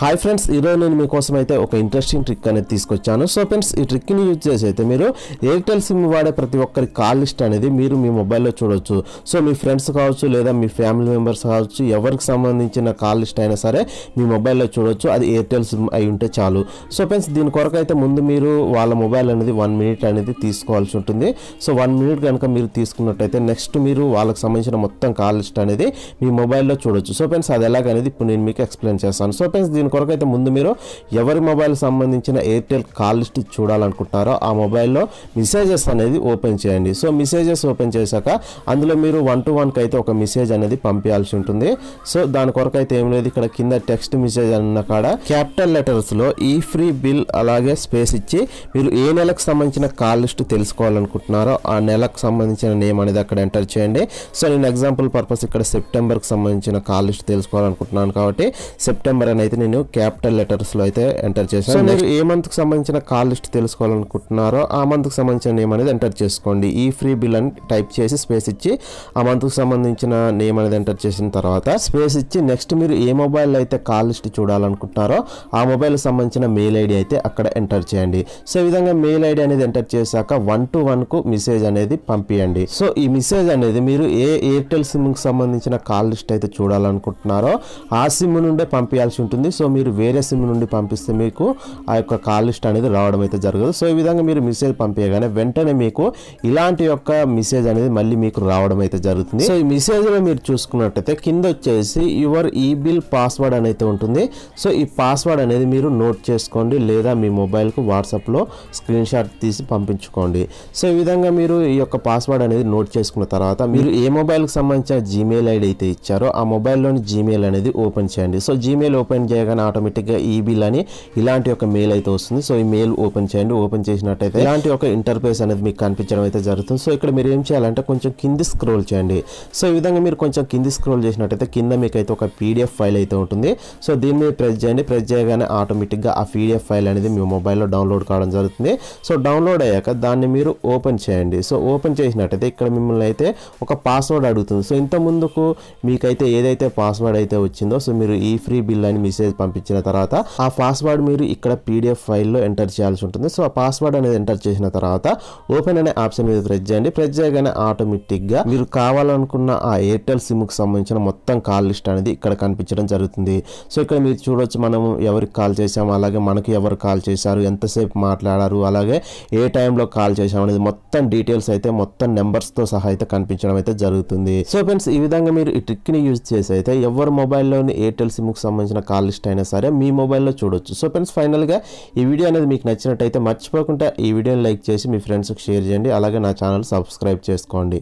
hi friends ఈరోజు నేను మీకోసం అయితే ఒక ఇంట్రెస్టింగ్ ట్రిక్ అనేది తీసుకొచ్చాను సో ఫ్రెండ్స్ ఈ ట్రిక్ని యూజ్ చేసి అయితే మీరు ఎయిర్టెల్ సిమ్ వాడే ప్రతి ఒక్కరి కాల్ లిస్ట్ అనేది మీరు మీ మొబైల్లో చూడొచ్చు సో మీ ఫ్రెండ్స్ కావచ్చు లేదా మీ ఫ్యామిలీ మెంబర్స్ కావచ్చు ఎవరికి సంబంధించిన కాల్ లిస్ట్ అయినా సరే మీ మొబైల్లో చూడొచ్చు అది ఎయిర్టెల్ సిమ్ అయి ఉంటే చాలు సో ఫ్రెండ్స్ దీని కొరకు అయితే ముందు మీరు వాళ్ళ మొబైల్ అనేది వన్ మినిట్ అనేది తీసుకోవాల్సి ఉంటుంది సో వన్ మినిట్ కనుక మీరు తీసుకున్నట్టయితే నెక్స్ట్ మీరు వాళ్ళకి సంబంధించిన మొత్తం కాల్ లిస్ట్ అనేది మీ మొబైల్లో చూడొచ్చు సో ఫ్రెండ్స్ అది ఎలాగనేది ఇప్పుడు నేను మీకు ఎక్స్ప్లెయిన్ చేస్తాను సో ఫ్రెండ్స్ దీని కొరకు అయితే ముందు మీరు ఎవరి మొబైల్ సంబంధించిన ఎయిర్టెల్ కాల్ లిస్ట్ చూడాలనుకుంటున్నారో ఆ మొబైల్లో మెసేజెస్ అనేది ఓపెన్ చేయండి సో మెసేజెస్ ఓపెన్ చేశాక అందులో మీరు వన్ టు వన్కి అయితే ఒక మెసేజ్ అనేది పంపించాల్సి ఉంటుంది సో దాని కొరకు అయితే ఏం లేదు ఇక్కడ కింద టెక్స్ట్ మెసేజ్ అన్న కాడ క్యాపిటల్ లెటర్స్లో ఈ ఫ్రీ బిల్ అలాగే స్పేస్ ఇచ్చి మీరు ఏ నెలకు సంబంధించిన కాల్ లిస్ట్ తెలుసుకోవాలనుకుంటున్నారో ఆ నెలకు సంబంధించిన నేమ్ అనేది అక్కడ ఎంటర్ చేయండి సో నేను ఎగ్జాంపుల్ పర్పస్ ఇక్కడ సెప్టెంబర్కి సంబంధించిన కాల్ లిస్ట్ తెలుసుకోవాలనుకుంటున్నాను కాబట్టి సెప్టెంబర్ అని అయితే నేను రెవెన్యూ క్యాపిటల్ లెటర్స్లో అయితే ఎంటర్ చేశాను మీరు ఏ కి సంబంధించిన కాల్ లిస్ట్ తెలుసుకోవాలనుకుంటున్నారో ఆ మంత్కి సంబంధించిన నేమ్ అనేది ఎంటర్ చేసుకోండి ఈ ఫ్రీ బిల్ అని టైప్ చేసి స్పేస్ ఇచ్చి ఆ మంత్కి సంబంధించిన నేమ్ అనేది ఎంటర్ చేసిన తర్వాత స్పేస్ ఇచ్చి నెక్స్ట్ మీరు ఏ మొబైల్ అయితే కాల్ లిస్ట్ చూడాలనుకుంటున్నారో ఆ కి సంబంధించిన మెయిల్ ఐడి అయితే అక్కడ ఎంటర్ చేయండి సో ఈ విధంగా మెయిల్ ఐడి అనేది ఎంటర్ చేశాక వన్ టు వన్కు మెసేజ్ అనేది పంపించండి సో ఈ మెసేజ్ అనేది మీరు ఏ ఎయిర్టెల్ సిమ్కి సంబంధించిన కాల్ లిస్ట్ అయితే చూడాలనుకుంటున్నారో ఆ సిమ్ నుండే పంపించాల్సి ఉంటుంది సో మీరు వేరే సిమ్ నుండి పంపిస్తే మీకు ఆ యొక్క కాల్ లిస్ట్ అనేది రావడం అయితే జరగదు సో ఈ విధంగా మీరు మెసేజ్ పంపించగానే వెంటనే మీకు ఇలాంటి యొక్క మెసేజ్ అనేది మళ్ళీ మీకు రావడం అయితే జరుగుతుంది సో ఈ మెసేజ్లో మీరు చూసుకున్నట్టయితే కింద వచ్చేసి యువర్ ఈ బిల్ పాస్వర్డ్ అనేది ఉంటుంది సో ఈ పాస్వర్డ్ అనేది మీరు నోట్ చేసుకోండి లేదా మీ మొబైల్కు వాట్సాప్లో స్క్రీన్ షాట్ తీసి పంపించుకోండి సో ఈ విధంగా మీరు ఈ యొక్క పాస్వర్డ్ అనేది నోట్ చేసుకున్న తర్వాత మీరు ఏ మొబైల్కి సంబంధించిన జీమెయిల్ ఐడి అయితే ఇచ్చారో ఆ మొబైల్లోని జీమెయిల్ అనేది ఓపెన్ చేయండి సో జీమెయిల్ ఓపెన్ చేయ కానీ ఆటోమేటిక్గా ఈ బిల్ అని ఇలాంటి ఒక మెయిల్ అయితే వస్తుంది సో ఈ మెయిల్ ఓపెన్ చేయండి ఓపెన్ చేసినట్టయితే ఇలాంటి ఒక ఇంటర్ఫేస్ అనేది మీకు కనిపించడం అయితే జరుగుతుంది సో ఇక్కడ మీరు ఏం చేయాలంటే కొంచెం కింది స్క్రోల్ చేయండి సో ఈ విధంగా మీరు కొంచెం కింది స్క్రోల్ చేసినట్టయితే కింద మీకు అయితే ఒక పీడిఎఫ్ ఫైల్ అయితే ఉంటుంది సో దీని మీద ప్రెస్ చేయండి ప్రెస్ చేయగానే ఆటోమేటిక్గా ఆ పీడిఎఫ్ ఫైల్ అనేది మీ మొబైల్లో డౌన్లోడ్ కావడం జరుగుతుంది సో డౌన్లోడ్ అయ్యాక దాన్ని మీరు ఓపెన్ చేయండి సో ఓపెన్ చేసినట్టయితే ఇక్కడ మిమ్మల్ని అయితే ఒక పాస్వర్డ్ అడుగుతుంది సో ఇంత ముందుకు మీకైతే ఏదైతే పాస్వర్డ్ అయితే వచ్చిందో సో మీరు ఈ ఫ్రీ బిల్ అని మెసేజ్ పంపించిన తర్వాత ఆ పాస్వర్డ్ మీరు ఇక్కడ పీడిఎఫ్ ఫైల్లో ఎంటర్ చేయాల్సి ఉంటుంది సో ఆ పాస్వర్డ్ అనేది ఎంటర్ చేసిన తర్వాత ఓపెన్ అనే ఆప్షన్ మీద ప్రెస్ చేయండి ప్రెస్ చేయగానే ఆటోమేటిక్గా మీరు కావాలనుకున్న ఆ ఎయిర్టెల్ సిమ్కి సంబంధించిన మొత్తం కాల్ లిస్ట్ అనేది ఇక్కడ కనిపించడం జరుగుతుంది సో ఇక్కడ మీరు చూడొచ్చు మనం ఎవరికి కాల్ చేసాము అలాగే మనకి ఎవరు కాల్ చేశారు ఎంతసేపు మాట్లాడారు అలాగే ఏ టైంలో కాల్ చేసాం అనేది మొత్తం డీటెయిల్స్ అయితే మొత్తం నెంబర్స్తో సహా అయితే కనిపించడం అయితే జరుగుతుంది సో ఫ్రెండ్స్ ఈ విధంగా మీరు ఈ ట్రిక్ని యూజ్ చేసి అయితే ఎవరి మొబైల్లోని ఎయిర్టెల్ సిమ్కి సంబంధించిన కాల్ లిస్ట్ ఇంట్రెస్ట్ అయినా సరే మీ మొబైల్లో చూడొచ్చు సో ఫ్రెండ్స్ ఫైనల్గా ఈ వీడియో అనేది మీకు నచ్చినట్టయితే మర్చిపోకుండా ఈ వీడియోని లైక్ చేసి మీ ఫ్రెండ్స్కి షేర్ చేయండి అలాగే నా ఛానల్ సబ్స్క్రైబ్ చేసుకోండి